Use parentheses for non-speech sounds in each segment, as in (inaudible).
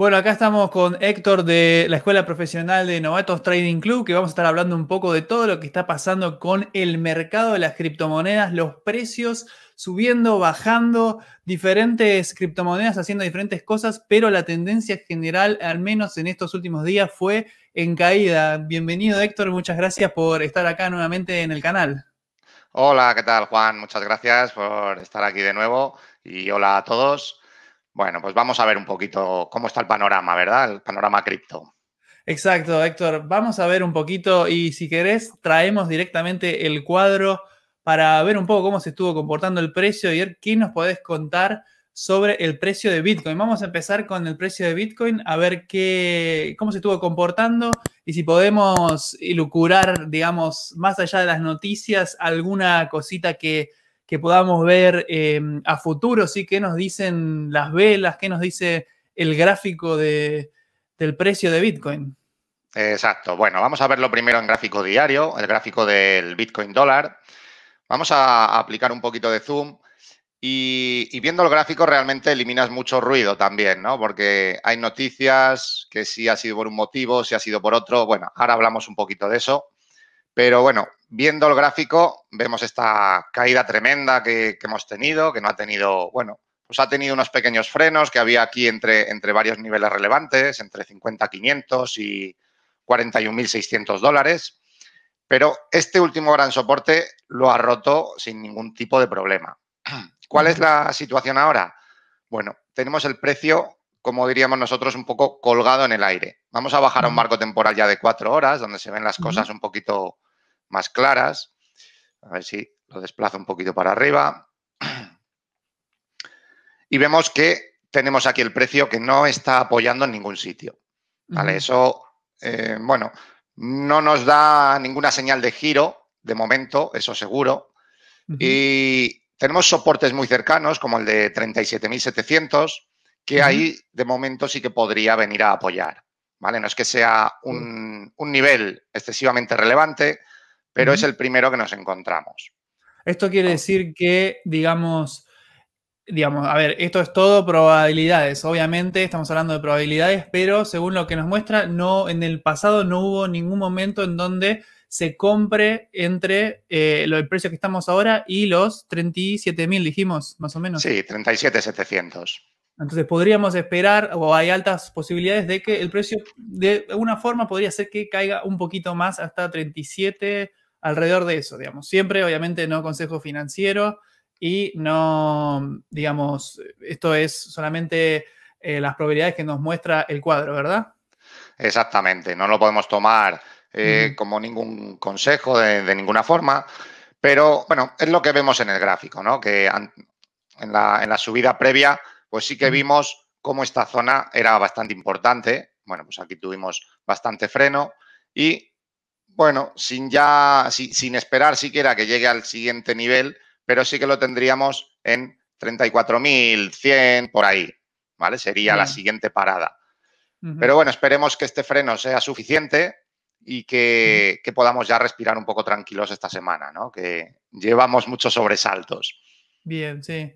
Bueno, acá estamos con Héctor de la Escuela Profesional de Novatos Trading Club, que vamos a estar hablando un poco de todo lo que está pasando con el mercado de las criptomonedas, los precios subiendo, bajando, diferentes criptomonedas haciendo diferentes cosas, pero la tendencia general, al menos en estos últimos días, fue en caída. Bienvenido Héctor, muchas gracias por estar acá nuevamente en el canal. Hola, ¿qué tal Juan? Muchas gracias por estar aquí de nuevo y hola a todos. Bueno, pues vamos a ver un poquito cómo está el panorama, ¿verdad? El panorama cripto. Exacto, Héctor. Vamos a ver un poquito y si querés traemos directamente el cuadro para ver un poco cómo se estuvo comportando el precio y ver qué nos podés contar sobre el precio de Bitcoin. Vamos a empezar con el precio de Bitcoin, a ver qué, cómo se estuvo comportando y si podemos ilucurar, digamos, más allá de las noticias, alguna cosita que que podamos ver em, a futuro, ¿sí? ¿Qué nos dicen las velas? ¿Qué nos dice el gráfico del precio de Bitcoin? Exacto. Bueno, vamos a verlo primero en gráfico diario, el gráfico del Bitcoin dólar. Vamos a aplicar un poquito de zoom. Y, viendo el gráfico realmente eliminas mucho ruido también, ¿no? Porque hay noticias que si ha sido por un motivo, si ha sido por otro. Bueno, ahora hablamos un poquito de eso. Pero bueno, viendo el gráfico, vemos esta caída tremenda que, hemos tenido, que no ha tenido, bueno, pues ha tenido unos pequeños frenos que había aquí entre, entre varios niveles relevantes, entre 50.500 y 41.600 dólares. Pero este último gran soporte lo ha roto sin ningún tipo de problema. (clears throat) ¿Cuál es la situación ahora? Bueno, tenemos el precio, como diríamos nosotros, un poco colgado en el aire. Vamos a bajar a un marco temporal ya de cuatro horas, donde se ven las cosas un poquito más claras. A ver si lo desplazo un poquito para arriba. Y vemos que tenemos aquí el precio que no está apoyando en ningún sitio. ¿vale? Eso, eh, bueno, no nos da ninguna señal de giro de momento, eso seguro. Y tenemos soportes muy cercanos, como el de 37.700, que ahí de momento sí que podría venir a apoyar. ¿vale? No es que sea un nivel excesivamente relevante, pero es el primero que nos encontramos. Esto quiere oh. decir que, digamos, digamos, a ver, esto es todo probabilidades. Obviamente estamos hablando de probabilidades, pero según lo que nos muestra, no, en el pasado no hubo ningún momento en donde se compre entre eh, el precio que estamos ahora y los 37.000, dijimos, más o menos. Sí, 37.700. Entonces podríamos esperar, o hay altas posibilidades de que el precio de alguna forma podría ser que caiga un poquito más hasta 37, alrededor de eso, digamos. Siempre, obviamente, no consejo financiero y no, digamos, esto es solamente eh, las probabilidades que nos muestra el cuadro, ¿verdad? Exactamente, no lo podemos tomar eh, como ningún consejo de, ninguna forma, pero bueno, es lo que vemos en el gráfico, ¿no? Que en, la, en la, subida previa, pues sí que vimos cómo esta zona era bastante importante. Bueno, pues aquí tuvimos bastante freno y bueno, sin ya, sin, esperar siquiera que llegue al siguiente nivel, pero sí que lo tendríamos en 34.100 por ahí, ¿vale? Sería la siguiente parada. Pero bueno, esperemos que este freno sea suficiente y que, podamos ya respirar un poco tranquilos esta semana, ¿no? Que llevamos muchos sobresaltos. Bien, sí.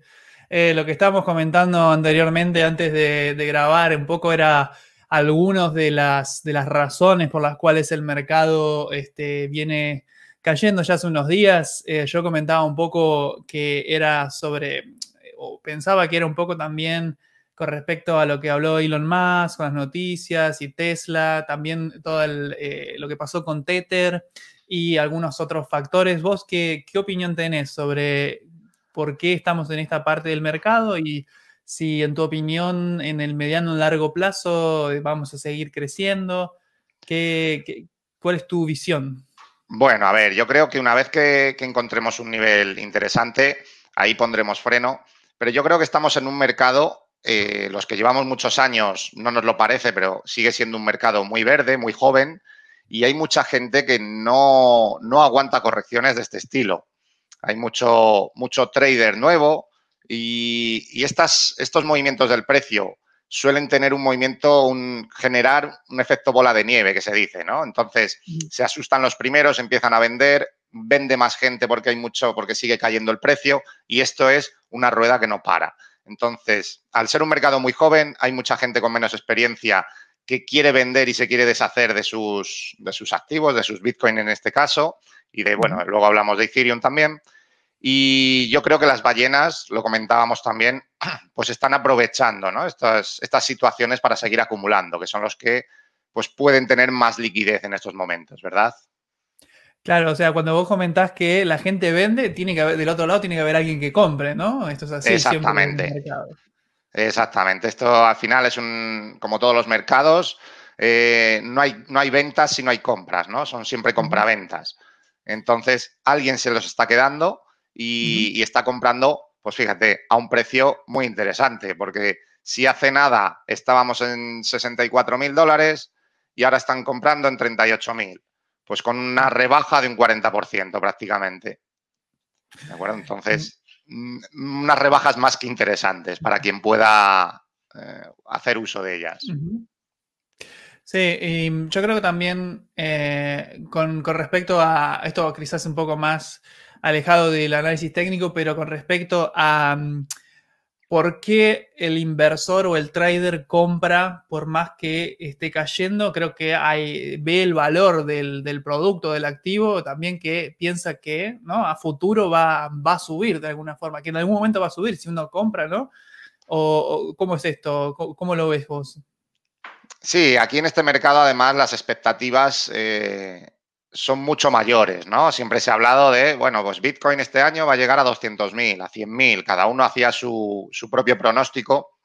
Eh, lo que estábamos comentando anteriormente, antes de, de grabar un poco, era algunas de las, de las razones por las cuales el mercado este, viene cayendo ya hace unos días. Eh, yo comentaba un poco que era sobre, eh, o pensaba que era un poco también con respecto a lo que habló Elon Musk, con las noticias y Tesla, también todo eh, lo que pasó con Tether y algunos otros factores. ¿Vos qué, qué opinión tenés sobre por qué estamos en esta parte del mercado y si en tu opinión en el mediano o largo plazo eh, vamos a seguir creciendo, cuál es tu visión? Bueno, a ver, yo creo que una vez que, encontremos un nivel interesante, ahí pondremos freno, pero yo creo que estamos en un mercado eh, los que llevamos muchos años, no nos lo parece, pero sigue siendo un mercado muy verde, muy joven, y hay mucha gente que no, no aguanta correcciones de este estilo. Hay mucho, mucho trader nuevo y y, estos movimientos del precio suelen tener un movimiento, un, generar un efecto bola de nieve, que se dice, ¿no? Entonces, se asustan los primeros, empiezan a vender, vende más gente porque hay mucho, porque sigue cayendo el precio, y esto es una rueda que no para. Entonces, al ser un mercado muy joven, hay mucha gente con menos experiencia que quiere vender y se quiere deshacer de sus, de sus activos, de sus Bitcoin en este caso, y de, bueno, luego hablamos de Ethereum también, y yo creo que las ballenas, lo comentábamos también, (clears throat) pues están aprovechando estas, situaciones para seguir acumulando, que son los que pues pueden tener más liquidez en estos momentos, ¿verdad? Claro, o sea, cuando vos comentás que la gente vende, tiene que haber, del otro lado tiene que haber alguien que compre, ¿no? Esto es así. Exactamente. Exactamente. Esto al final es un, como todos los mercados, eh, no, hay, no hay ventas si no hay compras, ¿no? Son siempre compraventas. Entonces, alguien se los está quedando y, está comprando, pues fíjate, a un precio muy interesante, porque si hace nada estábamos en 64 mil dólares y ahora están comprando en 38 mil, pues con una rebaja de un 40% prácticamente. ¿De acuerdo? Entonces, mm, mm, unas rebajas más que interesantes para quien pueda eh, hacer uso de ellas. Sí, y yo creo que también eh, con, con, respecto a esto quizás un poco más alejado del análisis técnico, pero con respecto a mm, por qué el inversor o el trader compra por más que esté cayendo, creo que ve el valor del, producto, del activo, también que piensa que ¿no? a futuro va, a subir de alguna forma, que en algún momento va a subir si uno compra, ¿no? ¿O, cómo es esto? ¿Cómo, lo ves vos? Sí, aquí en este mercado además las expectativas eh, son mucho mayores, ¿no? Siempre se ha hablado de, bueno, pues Bitcoin este año va a llegar a 200.000, a 100.000, cada uno hacía su, propio pronóstico,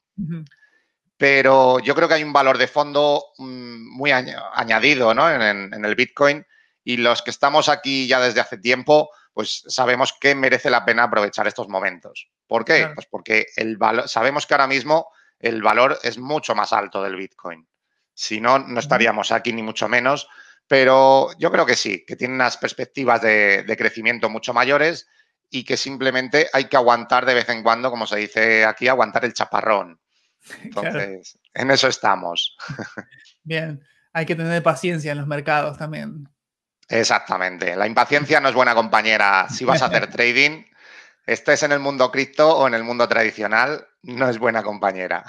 pero yo creo que hay un valor de fondo mm, muy añadido, ¿no? En, el Bitcoin y los que estamos aquí ya desde hace tiempo, pues sabemos que merece la pena aprovechar estos momentos. ¿Por qué? Pues porque el valor, sabemos que ahora mismo el valor es mucho más alto del Bitcoin. Si no, no estaríamos aquí, ni mucho menos pero yo creo que sí, que tiene unas perspectivas de, crecimiento mucho mayores y que simplemente hay que aguantar de vez en cuando, como se dice aquí, aguantar el chaparrón. (laughs) Entonces, en eso estamos. (laughs) Bien, hay que tener paciencia en los mercados también. Exactamente, la impaciencia no es buena compañera. Si vas a hacer (laughs) trading, estés en el mundo cripto o en el mundo tradicional, no es buena compañera.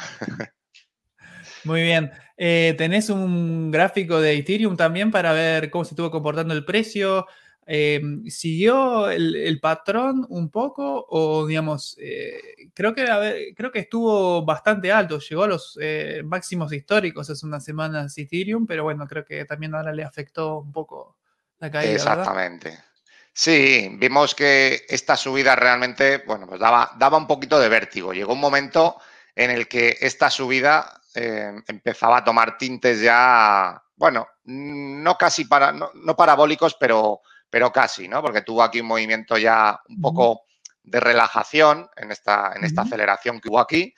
Muy bien. Eh, ¿Tenés un gráfico de Ethereum también para ver cómo se estuvo comportando el precio? Eh, ¿Siguió el, patrón un poco? O, digamos, eh, creo, que, creo que estuvo bastante alto, llegó a los máximos históricos hace unas semanas Ethereum, pero bueno, creo que también ahora le afectó un poco la caída. Exactamente. Sí, vimos que esta subida realmente, bueno, pues daba, daba un poquito de vértigo. Llegó un momento en el que esta subida Em, empezaba a tomar tintes ya, bueno, no casi para, no, parabólicos, pero, pero casi, ¿no? Porque tuvo aquí un movimiento ya un poco de relajación en esta, en esta aceleración que hubo aquí.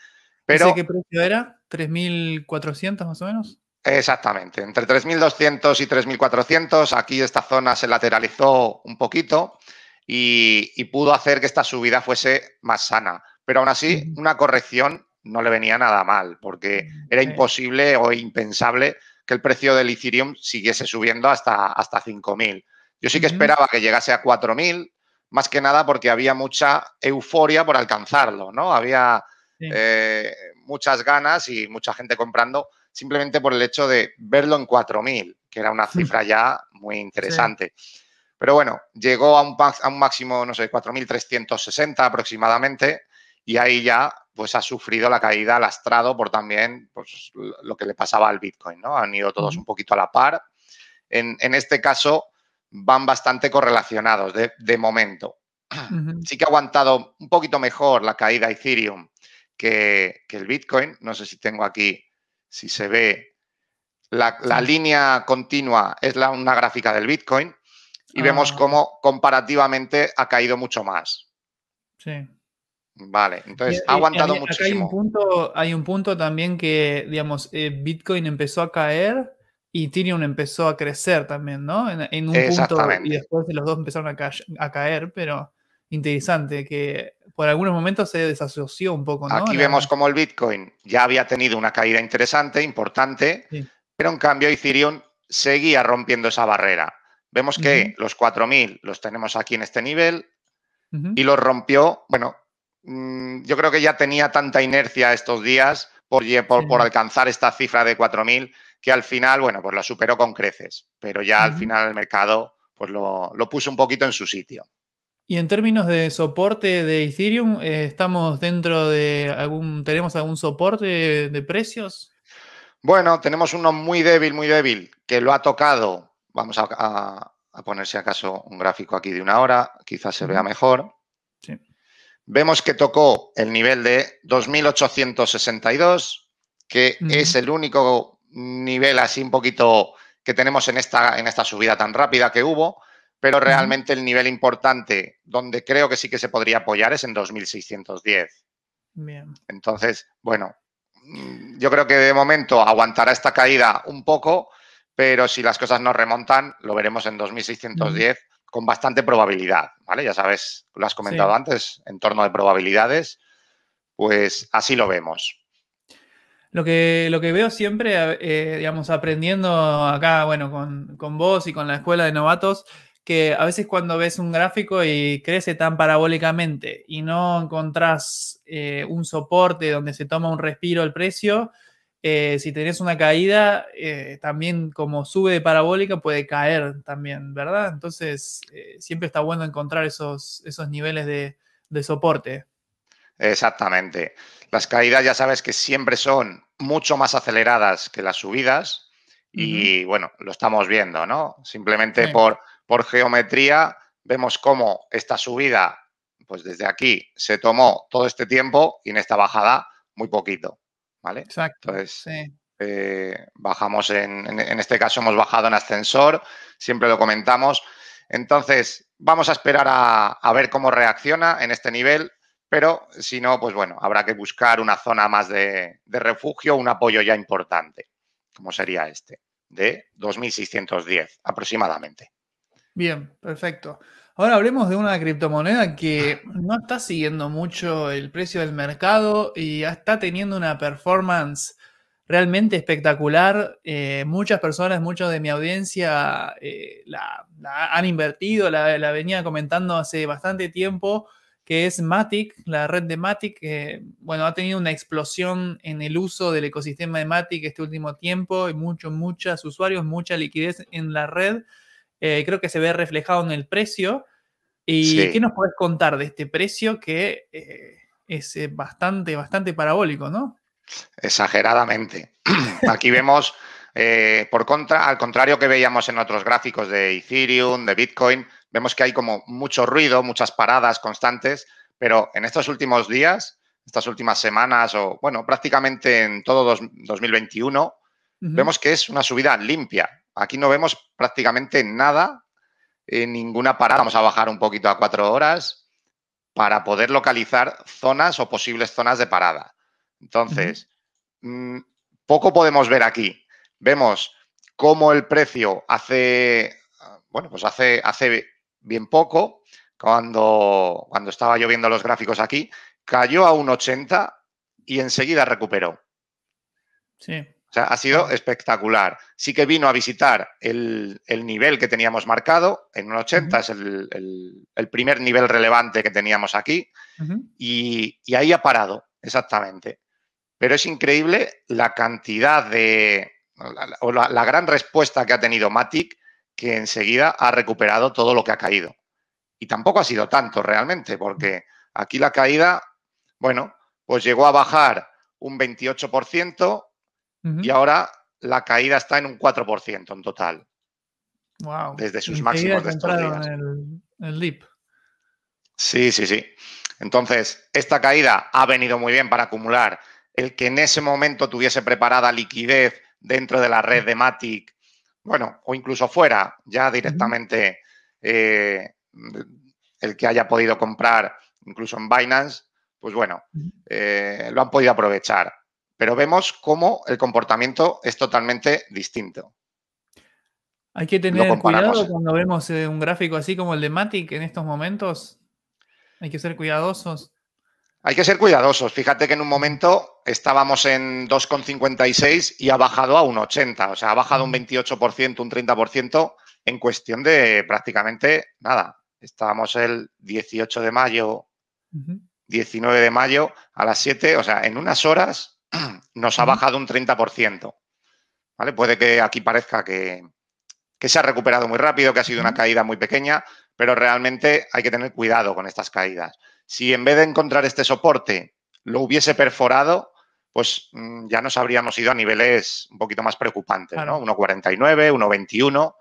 Pero, ¿Ese qué precio era? ¿3.400 más o menos? Exactamente, entre 3.200 y 3.400. Aquí esta zona se lateralizó un poquito y, y, pudo hacer que esta subida fuese más sana. Pero aún así, una corrección no le venía nada mal, porque mm, era imposible o impensable que el precio del Ethereum siguiese subiendo hasta, hasta 5.000. Yo sí que esperaba que llegase a 4.000, más que nada porque había mucha euforia por alcanzarlo, ¿no? Había eh, muchas ganas y mucha gente comprando simplemente por el hecho de verlo en 4.000, que era una (laughs) cifra ya muy interesante. Pero bueno, llegó a un, a un máximo, no sé, 4.360 aproximadamente, y ahí ya pues ha sufrido la caída lastrado por también pues, lo que le pasaba al Bitcoin, ¿no? Han ido todos un poquito a la par. En, este caso van bastante correlacionados de, momento. Sí que ha aguantado un poquito mejor la caída Ethereum que, el Bitcoin. No sé si tengo aquí, si se ve. La, línea continua es la, una gráfica del Bitcoin y vemos ah. cómo comparativamente ha caído mucho más. Sí. Vale, entonces ha eh, aguantado mucho. Hay un, punto, también que, digamos, eh, Bitcoin empezó a caer y Ethereum empezó a crecer también, ¿no? En, un punto y después los dos empezaron a, caer, pero interesante que por algunos momentos se desasoció un poco, Aquí vemos como el Bitcoin ya había tenido una caída interesante, importante, pero en cambio Ethereum seguía rompiendo esa barrera. Vemos que los 4.000 los tenemos aquí en este nivel y los rompió, bueno, Mm, yo creo que ya tenía tanta inercia estos días por, alcanzar esta cifra de 4.000 que al final, bueno, pues la superó con creces, pero ya al final el mercado pues lo, puso un poquito en su sitio. Y en términos de soporte de Ethereum, eh, ¿estamos dentro de algún, tenemos algún soporte de precios? Bueno, tenemos uno muy débil, muy débil, que lo ha tocado. Vamos a, ponerse a poner acaso un gráfico aquí de una hora, quizás se vea mejor. Sí. Vemos que tocó el nivel de 2862, que es el único nivel así un poquito que tenemos en esta, en esta subida tan rápida que hubo, pero realmente el nivel importante donde creo que sí que se podría apoyar es en 2610. Bien. Entonces, bueno, mm, yo creo que de momento aguantará esta caída un poco, pero si las cosas no remontan, lo veremos en 2610, con bastante probabilidad, ¿vale? Ya sabes, lo has comentado antes, en torno de probabilidades, pues así lo vemos. Lo que, lo que veo siempre, eh, digamos, aprendiendo acá, bueno, con, con vos y con la escuela de novatos, que a veces cuando ves un gráfico y crece tan parabólicamente y no encontrás eh, un soporte donde se toma un respiro el precio, eh, si tenés una caída, eh, también como sube de parabólica puede caer también, ¿verdad? Entonces, eh, siempre está bueno encontrar esos, esos niveles de, soporte. Exactamente. Las caídas ya sabes que siempre son mucho más aceleradas que las subidas y bueno, lo estamos viendo, ¿no? Simplemente por, por geometría vemos cómo esta subida, pues desde aquí se tomó todo este tiempo y en esta bajada muy poquito. Exacto. Entonces, eh, bajamos en, en, este caso hemos bajado en ascensor, siempre lo comentamos. Entonces, vamos a esperar a, ver cómo reacciona en este nivel, pero si no, pues bueno, habrá que buscar una zona más de, de refugio, un apoyo ya importante, como sería este, de 2.610 aproximadamente. Bien, perfecto. Ahora hablemos de una criptomoneda que no está siguiendo mucho el precio del mercado y está teniendo una performance realmente espectacular. Eh, muchas personas, muchos de mi audiencia eh, la, han invertido, la, venía comentando hace bastante tiempo, que es Matic, la red de Matic. Que bueno, ha tenido una explosión en el uso del ecosistema de Matic este último tiempo y muchos, muchos usuarios, mucha liquidez en la red. Eh, creo que se ve reflejado en el precio. ¿Y qué nos puedes contar de este precio que eh, es eh, bastante, bastante parabólico, ¿no? Exageradamente. (clears throat) Aquí vemos, por contra, al contrario que veíamos en otros gráficos de Ethereum, de Bitcoin, vemos que hay como mucho ruido, muchas paradas constantes, pero en estos últimos días, estas últimas semanas o, bueno, prácticamente en todo 2021, vemos que es una subida limpia. Aquí no vemos prácticamente nada, en ninguna parada. Vamos a bajar un poquito a cuatro horas para poder localizar zonas o posibles zonas de parada. Entonces, mm, poco podemos ver aquí. Vemos cómo el precio hace, bueno, pues hace, hace bien poco, cuando, cuando estaba yo viendo los gráficos aquí, cayó a un 80 y enseguida recuperó. Sí. O sea, ha sido espectacular. Sí que vino a visitar el, nivel que teníamos marcado en un 80, es el, primer nivel relevante que teníamos aquí, y, ahí ha parado, exactamente. Pero es increíble la cantidad de, o la, la, gran respuesta que ha tenido Matic, que enseguida ha recuperado todo lo que ha caído. Y tampoco ha sido tanto realmente, porque aquí la caída, bueno, pues llegó a bajar un 28%, y ahora la caída está en un 4% en total. Desde sus máximos de estos días. El, el Sí, sí, sí. Entonces, esta caída ha venido muy bien para acumular. El que en ese momento tuviese preparada liquidez dentro de la red de Matic, bueno, o incluso fuera, ya directamente eh, el que haya podido comprar incluso en Binance, pues bueno, eh, lo han podido aprovechar pero vemos cómo el comportamiento es totalmente distinto. Hay que tener cuidado cuando vemos eh, un gráfico así como el de Matic en estos momentos. Hay que ser cuidadosos. Hay que ser cuidadosos. Fíjate que en un momento estábamos en 2,56 y ha bajado a 1,80. O sea, ha bajado un 28%, un 30% en cuestión de prácticamente nada. Estábamos el 18 de mayo, 19 de mayo a las 7. O sea, en unas horas (clears throat) nos ha bajado un 30%. ¿vale? Puede que aquí parezca que, se ha recuperado muy rápido, que ha sido una caída muy pequeña, pero realmente hay que tener cuidado con estas caídas. Si en vez de encontrar este soporte lo hubiese perforado, pues mm, ya nos habríamos ido a niveles un poquito más preocupantes, 1,49, 1,21,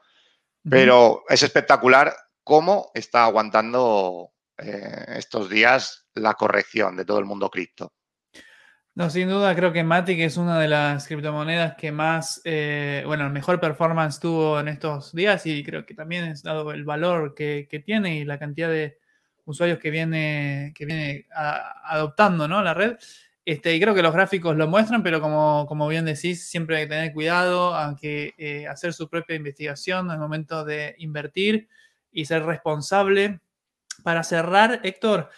pero es espectacular cómo está aguantando eh, estos días la corrección de todo el mundo cripto. No, sin duda creo que Matic es una de las criptomonedas que más, eh, bueno, mejor performance tuvo en estos días y creo que también es dado el valor que, tiene y la cantidad de usuarios que viene, que viene adoptando ¿no? la red. Este, y creo que los gráficos lo muestran, pero como, bien decís, siempre hay que tener cuidado, aunque eh, hacer su propia investigación el momento de invertir y ser responsable. Para cerrar, Héctor,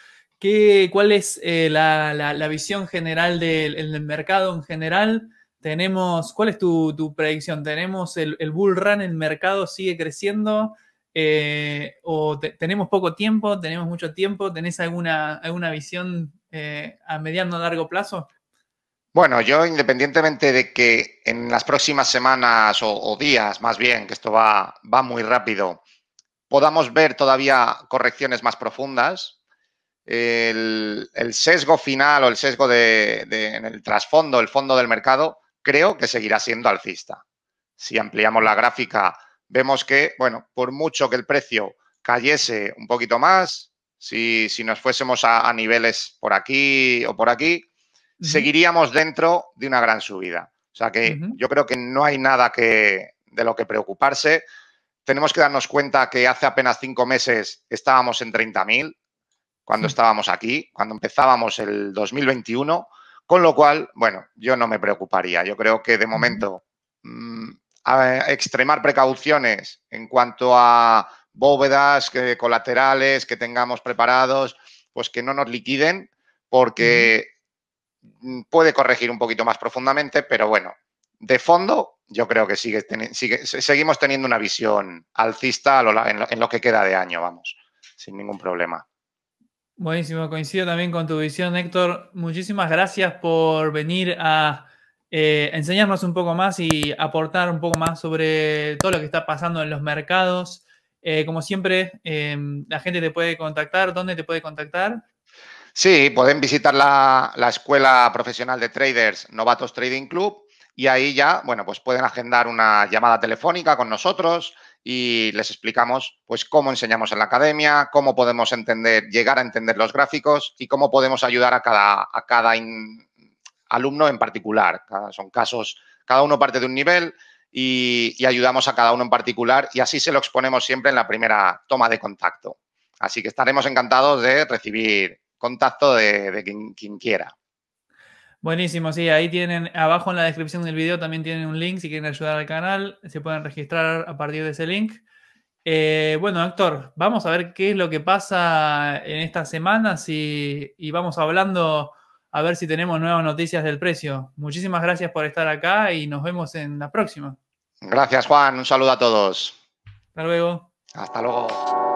¿Cuál es eh, la, visión general del, mercado en general? Tenemos, ¿Cuál es tu, predicción? ¿Tenemos el, bull run, el mercado sigue creciendo? Eh, ¿O tenemos poco tiempo? ¿Tenemos mucho tiempo? ¿Tenés alguna, alguna visión eh, a mediano o largo plazo? Bueno, yo independientemente de que en las próximas semanas o, días, más bien, que esto va, va muy rápido, podamos ver todavía correcciones más profundas, el, sesgo final o el sesgo de, en el trasfondo, el fondo del mercado, creo que seguirá siendo alcista. Si ampliamos la gráfica, vemos que, bueno, por mucho que el precio cayese un poquito más, si, nos fuésemos a, niveles por aquí o por aquí, seguiríamos dentro de una gran subida. O sea que yo creo que no hay nada de lo que preocuparse. Tenemos que darnos cuenta que hace apenas cinco meses estábamos en 30.000 cuando estábamos aquí, cuando empezábamos el 2021, con lo cual, bueno, yo no me preocuparía. Yo creo que de momento mm, extremar precauciones en cuanto a bóvedas que colaterales que tengamos preparados, pues que no nos liquiden, porque mm, puede corregir un poquito más profundamente, pero bueno, de fondo yo creo que sigue, seguimos teniendo una visión alcista en lo que queda de año, vamos, sin ningún problema. Buenísimo, coincido también con tu visión, Héctor. Muchísimas gracias por venir a eh, enseñarnos un poco más y aportar un poco más sobre todo lo que está pasando en los mercados. Eh, como siempre, em, la gente te puede contactar. ¿Dónde te puede contactar? Sí, pueden visitar la, la Escuela Profesional de Traders Novatos Trading Club y ahí ya, bueno, pues pueden agendar una llamada telefónica con nosotros y les explicamos pues cómo enseñamos en la academia, cómo podemos entender, llegar a entender los gráficos y cómo podemos ayudar a cada, a cada alumno en particular. son casos, cada uno parte de un nivel y, ayudamos a cada uno en particular y así se lo exponemos siempre en la primera toma de contacto. Así que estaremos encantados de recibir contacto de, de quien, quien quiera. Buenísimo, sí, ahí tienen, abajo en la descripción del video también tienen un link si quieren ayudar al canal, se pueden registrar a partir de ese link. Eh, bueno, actor, vamos a ver qué es lo que pasa en estas semanas y vamos hablando a ver si tenemos nuevas noticias del precio. Muchísimas gracias por estar acá y nos vemos en la próxima. Gracias, Juan. Un saludo a todos. Hasta luego. Hasta luego.